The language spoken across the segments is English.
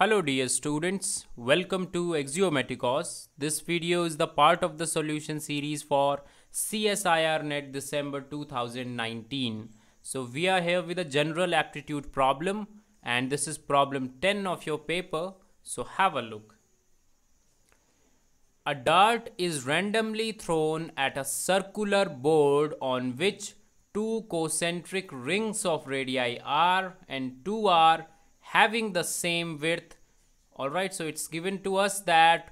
Hello dear students, welcome to Axiomaticos. This video is the part of the solution series for CSIRNet December 2019. So we are here with a general aptitude problem and this is problem 10 of your paper. So have a look. A dart is randomly thrown at a circular board on which two concentric rings of radii R and 2R having the same width all right so it's given to us that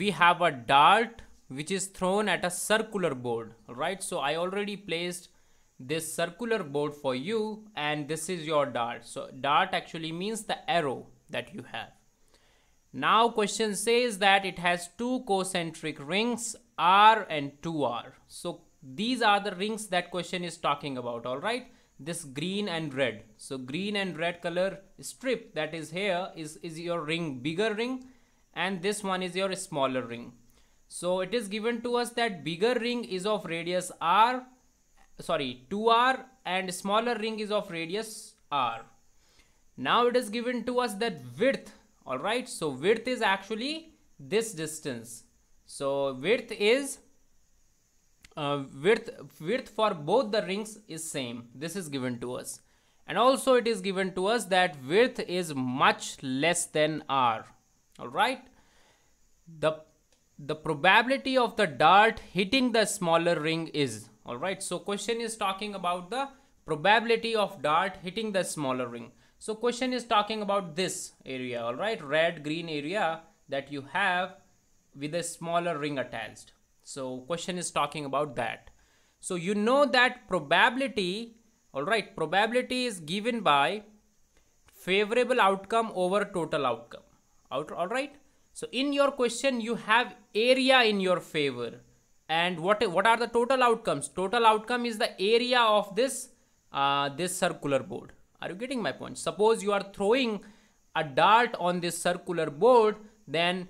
we have a dart which is thrown at a circular board all right so i already placed this circular board for you and this is your dart so dart actually means the arrow that you have now question says that it has two concentric rings r and 2r so these are the rings that question is talking about all right this green and red so green and red color strip that is here is is your ring bigger ring and this one is your smaller ring so it is given to us that bigger ring is of radius r sorry 2r and smaller ring is of radius r now it is given to us that width all right so width is actually this distance so width is uh, width width for both the rings is same this is given to us and also it is given to us that width is much less than r all right the the probability of the dart hitting the smaller ring is all right so question is talking about the probability of dart hitting the smaller ring so question is talking about this area all right red green area that you have with a smaller ring attached so question is talking about that. So you know that probability, all right, probability is given by favorable outcome over total outcome. Out, all right. So in your question, you have area in your favor. And what, what are the total outcomes? Total outcome is the area of this, uh, this circular board. Are you getting my point? Suppose you are throwing a dart on this circular board, then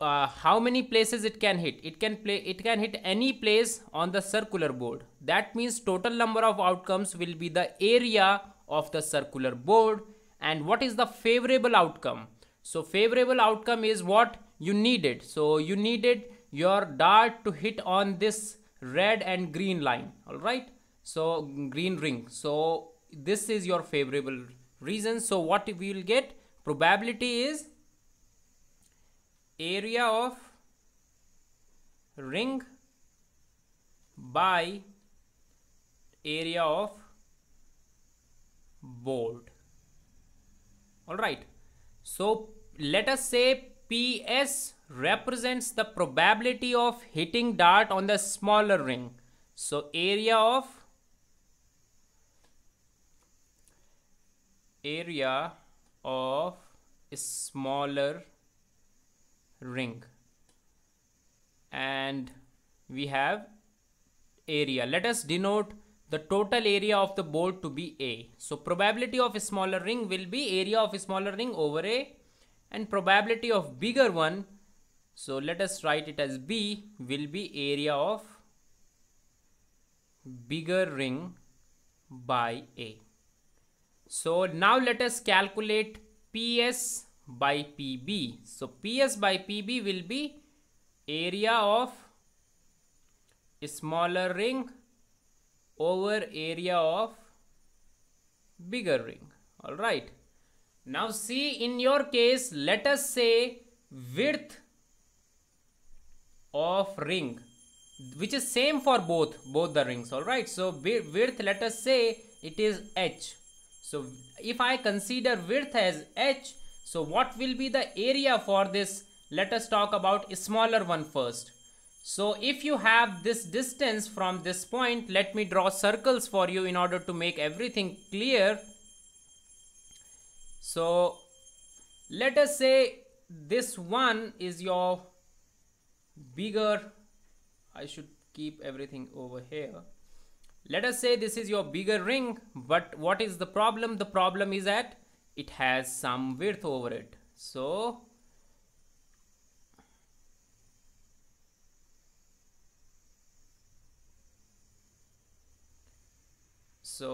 uh, how many places it can hit it can play it can hit any place on the circular board that means total number of outcomes will be the area of the circular board and what is the favorable outcome so favorable outcome is what you needed so you needed your dart to hit on this red and green line all right so green ring so this is your favorable reason so what we will get probability is area of ring by area of board all right so let us say ps represents the probability of hitting dart on the smaller ring so area of area of smaller ring and we have area let us denote the total area of the board to be a so probability of a smaller ring will be area of a smaller ring over a and probability of bigger one so let us write it as b will be area of bigger ring by a so now let us calculate ps by PB. So, PS by PB will be area of smaller ring over area of bigger ring. All right. Now, see in your case, let us say width of ring which is same for both both the rings all right so width let us say it is h so if i consider width as h so what will be the area for this? Let us talk about smaller one first. So if you have this distance from this point, let me draw circles for you in order to make everything clear. So let us say this one is your bigger, I should keep everything over here. Let us say this is your bigger ring, but what is the problem? The problem is at it has some width over it so so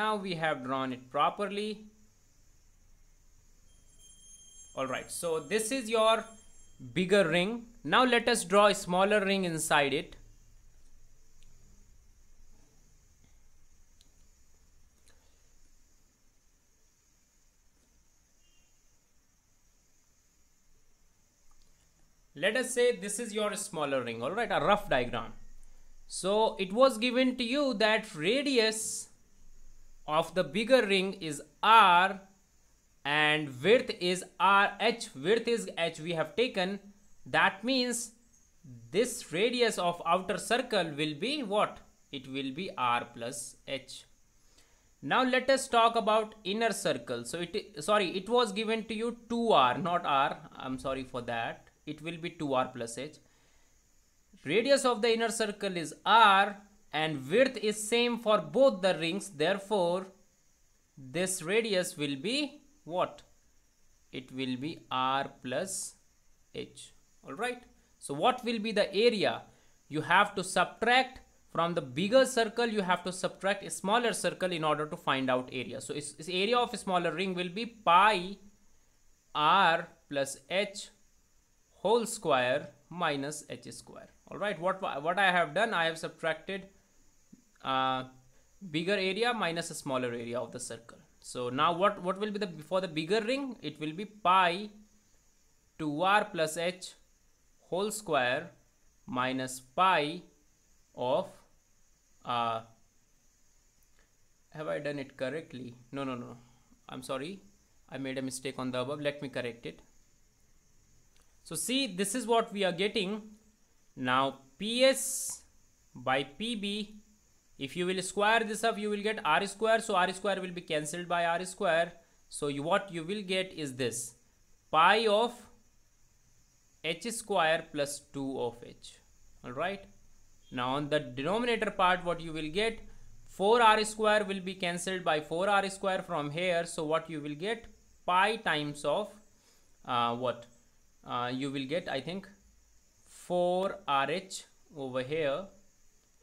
now we have drawn it properly all right so this is your bigger ring now let us draw a smaller ring inside it let us say this is your smaller ring all right a rough diagram so it was given to you that radius of the bigger ring is r and width is rh width is h we have taken that means this radius of outer circle will be what it will be r plus h now let us talk about inner circle so it sorry it was given to you 2r not r i'm sorry for that it will be 2r plus h. Radius of the inner circle is r and width is same for both the rings. Therefore, this radius will be what? It will be r plus h. Alright. So, what will be the area? You have to subtract from the bigger circle you have to subtract a smaller circle in order to find out area so its, its area of a smaller ring will be pi r plus h whole square minus h square all right what what i have done i have subtracted uh, bigger area minus a smaller area of the circle so now what what will be the for the bigger ring it will be pi 2r plus h whole square minus pi of uh, have I done it correctly? No, no, no. I'm sorry. I made a mistake on the above. Let me correct it. So see this is what we are getting. Now PS by PB if you will square this up you will get r square so r square will be cancelled by r square so you, what you will get is this pi of h square plus 2 of h all right now on the denominator part what you will get 4r square will be cancelled by 4r square from here so what you will get pi times of uh, what uh, you will get I think 4 RH over here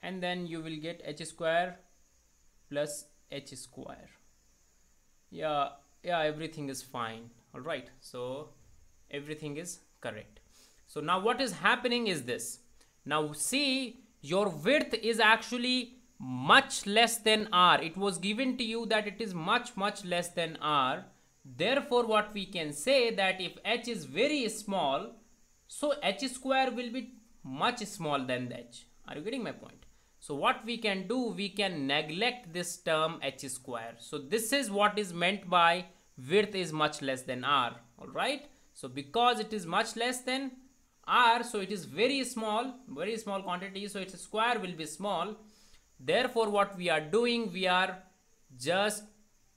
and then you will get H square plus H square yeah yeah everything is fine all right so everything is correct so now what is happening is this now see your width is actually much less than r it was given to you that it is much much less than r Therefore, what we can say that if h is very small, so h square will be much small than h. Are you getting my point? So what we can do, we can neglect this term h square. So this is what is meant by width is much less than r, alright? So because it is much less than r, so it is very small, very small quantity, so its square will be small. Therefore what we are doing, we are just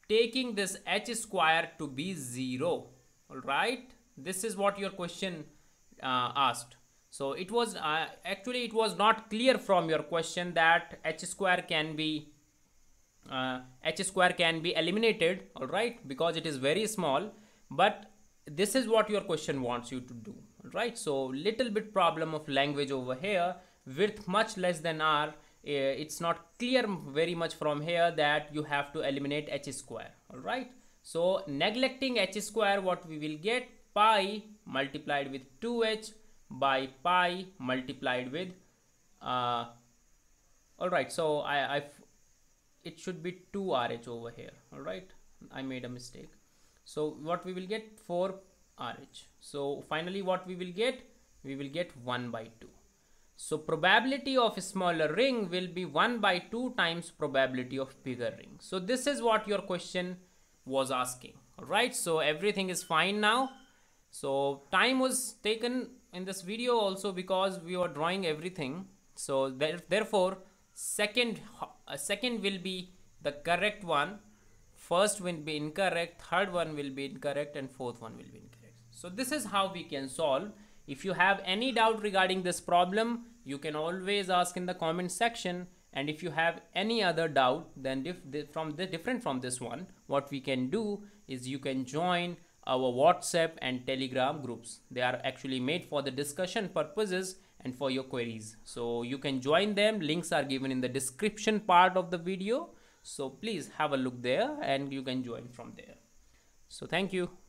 taking this h square to be 0 all right this is what your question uh, asked so it was uh, actually it was not clear from your question that h square can be uh, h square can be eliminated all right because it is very small but this is what your question wants you to do all right so little bit problem of language over here with much less than r Eh, it's not clear very much from here that you have to eliminate h square all right so neglecting h square what we will get pi multiplied with 2h by pi multiplied with uh, all right so I, i it should be 2RH over here all right I made a mistake so what we will get 4RH so finally what we will get we will get 1 by 2 so probability of smaller ring will be 1 by 2 times probability of bigger ring. So this is what your question was asking. Alright, so everything is fine now. So time was taken in this video also because we were drawing everything. So there, therefore second, uh, second will be the correct one. First will be incorrect, third one will be incorrect and fourth one will be incorrect. So this is how we can solve if you have any doubt regarding this problem, you can always ask in the comment section. And if you have any other doubt, then if from the different from this one, what we can do is you can join our WhatsApp and Telegram groups. They are actually made for the discussion purposes and for your queries. So you can join them. Links are given in the description part of the video. So please have a look there and you can join from there. So thank you.